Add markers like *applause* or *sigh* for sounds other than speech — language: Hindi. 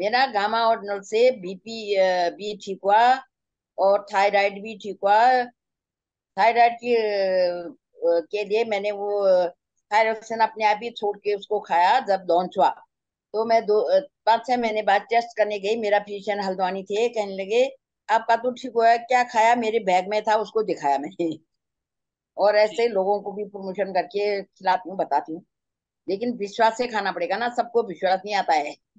मेरा गामा ऑर्डनल से बीपी भी ठीक हुआ और थायराइड भी ठीक हुआ थायराइड की के लिए मैंने वो थायरोक्सिन अपने आप ही छोड़ के उसको खाया जब लॉन्च हुआ तो मैं दो पाँच छः महीने बाद टेस्ट करने गई मेरा फिजिशियन हल्द्वानी थे कहने लगे आपका तो ठीक हुआ क्या खाया मेरे बैग में था उसको दिखाया मैंने *laughs* और ऐसे लोगों को भी प्रमोशन करके खिलाती हूँ बताती हूँ लेकिन विश्वास से खाना पड़ेगा ना सबको विश्वास नहीं आता है